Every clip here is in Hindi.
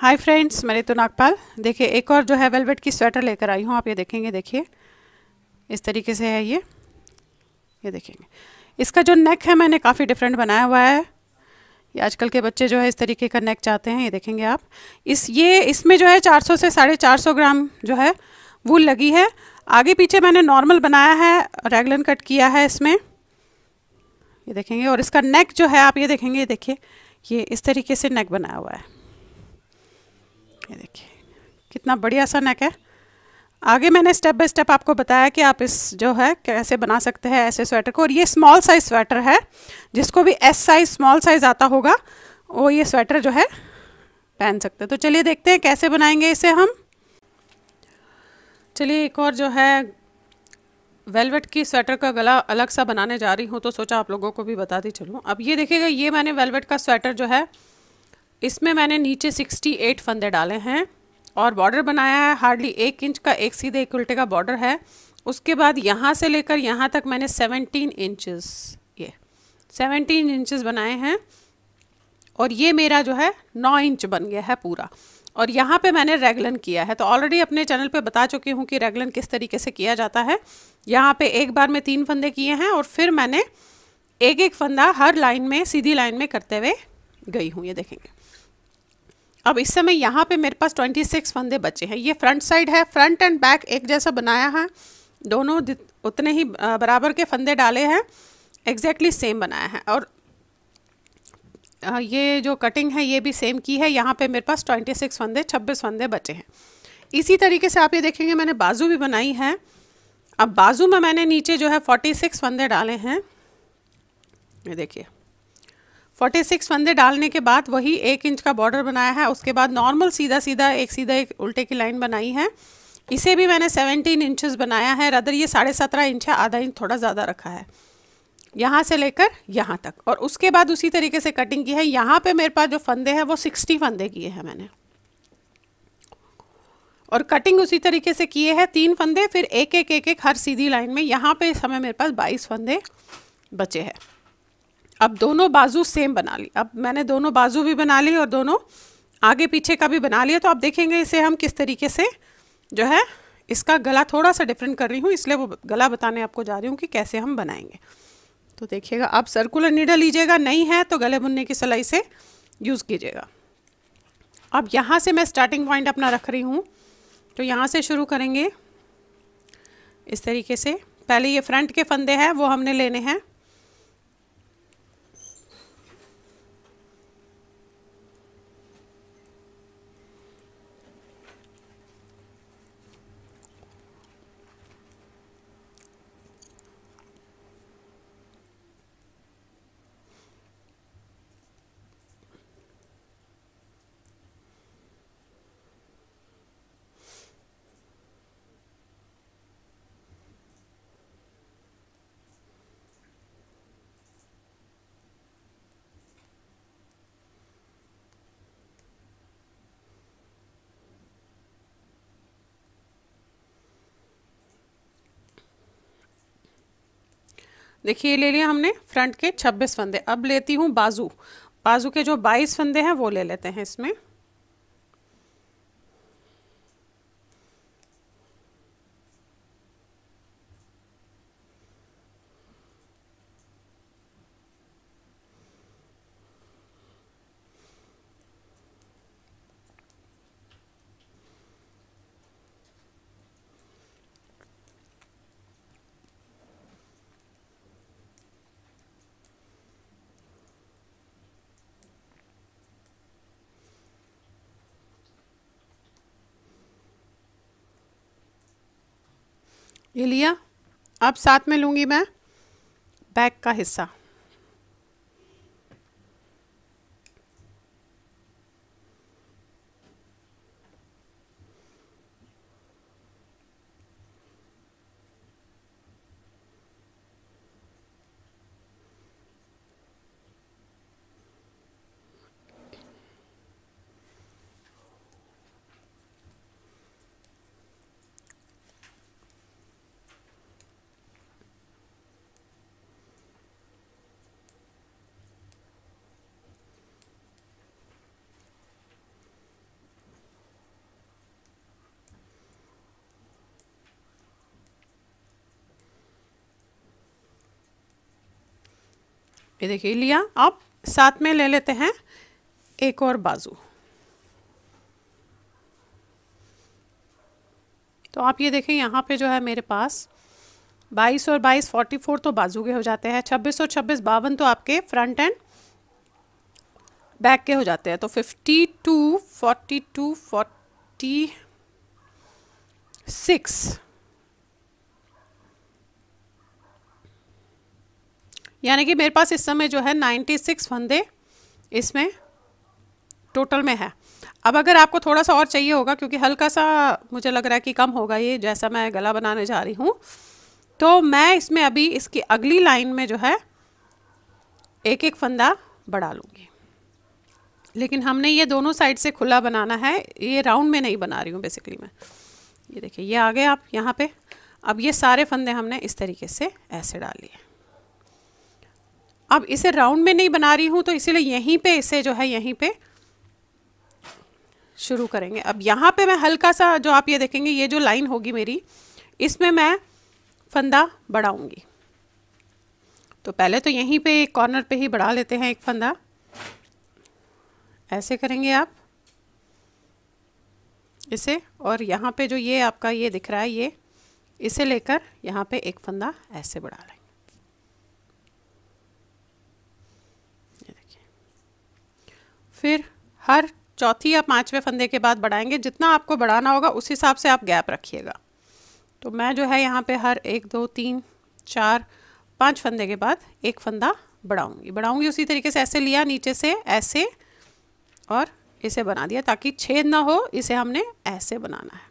हाय फ्रेंड्स मैं रितु नागपाल देखिए एक और जो है वेलवेट की स्वेटर लेकर आई हूँ आप ये देखेंगे देखिए इस तरीके से है ये ये देखेंगे इसका जो नेक है मैंने काफ़ी डिफरेंट बनाया हुआ है ये आजकल के बच्चे जो है इस तरीके का नेक चाहते हैं ये देखेंगे आप इस ये इसमें जो है 400 से साढ़े चार सौ ग्राम जो है वूल लगी है आगे पीछे मैंने नॉर्मल बनाया है रेगुलर कट किया है इसमें ये देखेंगे और इसका नेक जो है आप ये देखेंगे ये देखिए ये इस तरीके से नेक बनाया हुआ है ये देखिए कितना बढ़िया सा नेक है आगे मैंने स्टेप बाय स्टेप आपको बताया कि आप इस जो है कैसे बना सकते हैं ऐसे स्वेटर को और ये स्मॉल साइज स्वेटर है जिसको भी एस साइज स्मॉल साइज आता होगा वो ये स्वेटर जो है पहन सकते हैं तो चलिए देखते हैं कैसे बनाएंगे इसे हम चलिए एक और जो है वेलवेट की स्वेटर का गला अलग सा बनाने जा रही हूँ तो सोचा आप लोगों को भी बताती चलूँ अब ये देखिएगा ये मैंने वेलवेट का स्वेटर जो है इसमें मैंने नीचे 68 फंदे डाले हैं और बॉर्डर बनाया है हार्डली एक इंच का एक सीधे एक उल्टे का बॉर्डर है उसके बाद यहाँ से लेकर यहाँ तक मैंने 17 इंचेस ये 17 इंचेस बनाए हैं और ये मेरा जो है 9 इंच बन गया है पूरा और यहाँ पे मैंने रेगलन किया है तो ऑलरेडी अपने चैनल पे बता चुकी हूँ कि रेगलन किस तरीके से किया जाता है यहाँ पे एक बार में तीन फंदे किए हैं और फिर मैंने एक एक फंदा हर लाइन में सीधी लाइन में करते हुए गई हूँ ये देखेंगे अब इस समय यहाँ पे मेरे पास 26 फंदे बचे हैं ये फ्रंट साइड है फ्रंट एंड बैक एक जैसा बनाया है दोनों उतने ही बराबर के फंदे डाले हैं एग्जैक्टली सेम बनाया है और ये जो कटिंग है ये भी सेम की है यहाँ पे मेरे पास 26 फंदे 26 फंदे बचे हैं इसी तरीके से आप ये देखेंगे मैंने बाजू भी बनाई है अब बाजू में मैंने नीचे जो है 46 फंदे डाले हैं ये देखिए फोर्टी सिक्स फंदे डालने के बाद वही एक इंच का बॉर्डर बनाया है उसके बाद नॉर्मल सीधा सीधा एक सीधा एक उल्टे की लाइन बनाई है इसे भी मैंने सेवनटीन इंचज़ बनाया है रदर ये साढ़े सत्रह इंच है आधा इंच थोड़ा ज़्यादा रखा है यहाँ से लेकर यहाँ तक और उसके बाद उसी तरीके से कटिंग की है यहाँ पर मेरे पास जो फंदे हैं वो सिक्सटी फंदे किए हैं मैंने और कटिंग उसी तरीके से किए हैं तीन फंदे फिर एक एक एक एक हर सीधी लाइन में यहाँ पे इस समय मेरे पास बाईस फंदे बचे हैं अब दोनों बाजू सेम बना ली अब मैंने दोनों बाजू भी बना ली और दोनों आगे पीछे का भी बना लिया तो आप देखेंगे इसे हम किस तरीके से जो है इसका गला थोड़ा सा डिफरेंट कर रही हूँ इसलिए वो गला बताने आपको जा रही हूँ कि कैसे हम बनाएंगे तो देखिएगा आप सर्कुलर नीडल लीजिएगा नहीं है तो गले बुनने की सिलाई से यूज़ कीजिएगा अब यहाँ से मैं स्टार्टिंग पॉइंट अपना रख रही हूँ तो यहाँ से शुरू करेंगे इस तरीके से पहले ये फ्रंट के फंदे हैं वो हमने लेने हैं देखिए ले लिया हमने फ्रंट के 26 फंदे अब लेती हूँ बाजू बाजू के जो 22 फंदे हैं वो ले लेते हैं इसमें ये लिया अब साथ में लूँगी मैं बैक का हिस्सा ये देखिए लिया अब साथ में ले लेते हैं एक और बाजू तो आप ये देखें यहाँ पे जो है मेरे पास 22 और 22 44 तो बाजू के हो जाते हैं 26 और 26 बावन तो आपके फ्रंट एंड बैक के हो जाते हैं तो 52 42 46 यानी कि मेरे पास इस समय जो है नाइन्टी सिक्स फंदे इसमें टोटल में है अब अगर आपको थोड़ा सा और चाहिए होगा क्योंकि हल्का सा मुझे लग रहा है कि कम होगा ये जैसा मैं गला बनाने जा रही हूँ तो मैं इसमें अभी इसकी अगली लाइन में जो है एक एक फंदा बढ़ा लूँगी लेकिन हमने ये दोनों साइड से खुला बनाना है ये राउंड में नहीं बना रही हूँ बेसिकली मैं ये देखिए ये आ गए आप यहाँ पे अब ये सारे फंदे हमने इस तरीके से ऐसे डालिए अब इसे राउंड में नहीं बना रही हूँ तो इसीलिए यहीं पे इसे जो है यहीं पे शुरू करेंगे अब यहाँ पे मैं हल्का सा जो आप ये देखेंगे ये जो लाइन होगी मेरी इसमें मैं फंदा बढ़ाऊँगी तो पहले तो यहीं पे एक कॉर्नर पे ही बढ़ा लेते हैं एक फंदा ऐसे करेंगे आप इसे और यहाँ पे जो ये आपका ये दिख रहा है ये इसे लेकर यहाँ पे एक फंदा ऐसे बढ़ा लें फिर हर चौथी या पाँचवें फंदे के बाद बढ़ाएंगे जितना आपको बढ़ाना होगा उस हिसाब से आप गैप रखिएगा तो मैं जो है यहाँ पे हर एक दो तीन चार पाँच फंदे के बाद एक फंदा बढ़ाऊंगी बढ़ाऊंगी उसी तरीके से ऐसे लिया नीचे से ऐसे और इसे बना दिया ताकि छेद ना हो इसे हमने ऐसे बनाना है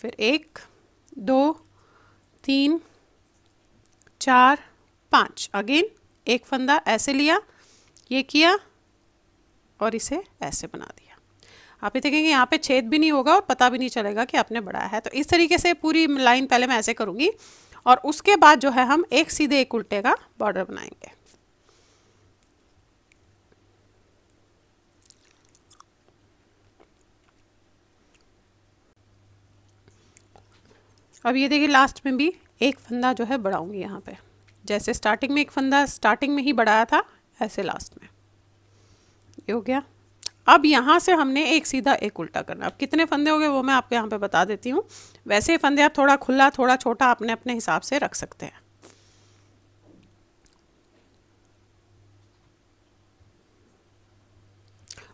फिर एक दो तीन चार पाँच अगेन एक फंदा ऐसे लिया ये किया और इसे ऐसे बना दिया आप ये देखेंगे यहाँ पे छेद भी नहीं होगा और पता भी नहीं चलेगा कि आपने बढ़ाया है तो इस तरीके से पूरी लाइन पहले मैं ऐसे करूँगी और उसके बाद जो है हम एक सीधे एक उल्टे का बॉर्डर बनाएंगे अब ये देखिए लास्ट में भी एक फंदा जो है बढ़ाऊंगी यहाँ पे जैसे स्टार्टिंग में एक फंदा स्टार्टिंग में ही बढ़ाया था ऐसे लास्ट में ये हो गया अब यहाँ से हमने एक सीधा एक उल्टा करना अब कितने फंदे हो गए वो मैं आपको यहाँ पे बता देती हूँ वैसे ही फंदे आप थोड़ा खुला थोड़ा छोटा अपने अपने हिसाब से रख सकते हैं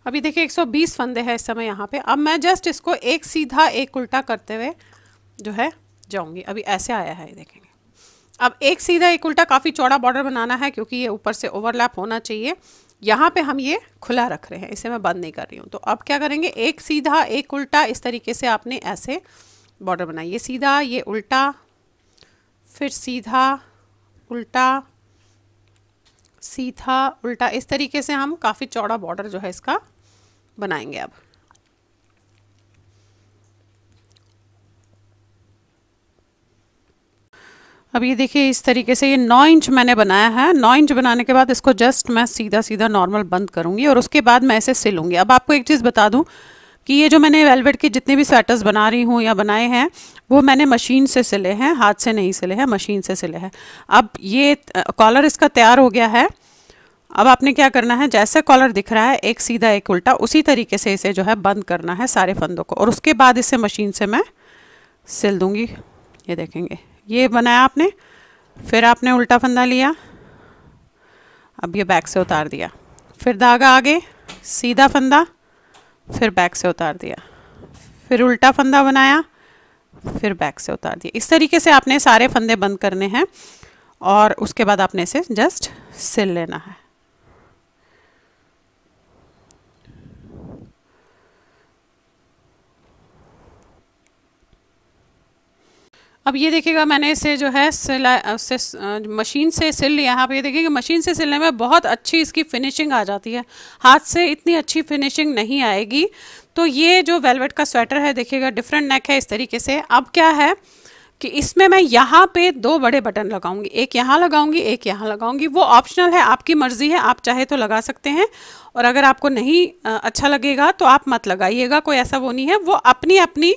अभी देखिए 120 फंदे हैं इस समय यहाँ पे अब मैं जस्ट इसको एक सीधा एक उल्टा करते हुए जो है जाऊँगी अभी ऐसे आया है ये देखेंगे अब एक सीधा एक उल्टा काफ़ी चौड़ा बॉर्डर बनाना है क्योंकि ये ऊपर से ओवरलैप होना चाहिए यहाँ पे हम ये खुला रख रहे हैं इसे मैं बंद नहीं कर रही हूँ तो अब क्या करेंगे एक सीधा एक उल्टा इस तरीके से आपने ऐसे बॉर्डर बनाई ये सीधा ये उल्टा फिर सीधा उल्टा सीधा उल्टा इस तरीके से हम काफ़ी चौड़ा बॉर्डर जो है इसका बनाएंगे अब अब ये देखिए इस तरीके से ये नौ इंच मैंने बनाया है नौ इंच बनाने के बाद इसको जस्ट मैं सीधा सीधा नॉर्मल बंद करूँगी और उसके बाद मैं ऐसे सिलूँगी अब आपको एक चीज़ बता दूँ कि ये जो मैंने वेलवेट के जितने भी स्वेटर्स बना रही हूँ या बनाए हैं वो मैंने मशीन से सिले हैं हाथ से नहीं सिले हैं मशीन से सिले हैं अब ये कॉलर इसका तैयार हो गया है अब आपने क्या करना है जैसे कॉलर दिख रहा है एक सीधा एक उल्टा उसी तरीके से इसे जो है बंद करना है सारे फंदों को और उसके बाद इसे मशीन से मैं सिल दूँगी ये देखेंगे ये बनाया आपने फिर आपने उल्टा फंदा लिया अब ये बैक से उतार दिया फिर धागा आगे सीधा फंदा फिर बैक से उतार दिया फिर उल्टा फंदा बनाया फिर बैक से उतार दिया इस तरीके से आपने सारे फंदे बंद करने हैं और उसके बाद आपने इसे जस्ट सिल लेना है अब ये देखिएगा मैंने इसे जो है सिला उससे मशीन से सिल लिया है आप ये देखिए कि मशीन से सिलने में बहुत अच्छी इसकी फिनिशिंग आ जाती है हाथ से इतनी अच्छी फिनिशिंग नहीं आएगी तो ये जो वेलवेट का स्वेटर है देखिएगा डिफरेंट नेक है इस तरीके से अब क्या है कि इसमें मैं यहाँ पे दो बड़े बटन लगाऊंगी एक यहाँ लगाऊंगी एक यहाँ लगाऊंगी वो ऑप्शनल है आपकी मर्ज़ी है आप चाहे तो लगा सकते हैं और अगर आपको नहीं अच्छा लगेगा तो आप मत लगाइएगा कोई ऐसा वो नहीं है वो अपनी अपनी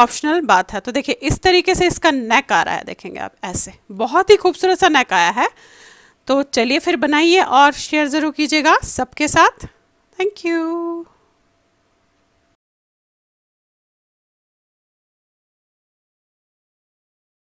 ऑप्शनल बात है तो देखिए इस तरीके से इसका नेक आ रहा है देखेंगे आप ऐसे बहुत ही खूबसूरत सा नेक आया है तो चलिए फिर बनाइए और शेयर ज़रूर कीजिएगा सबके साथ थैंक यू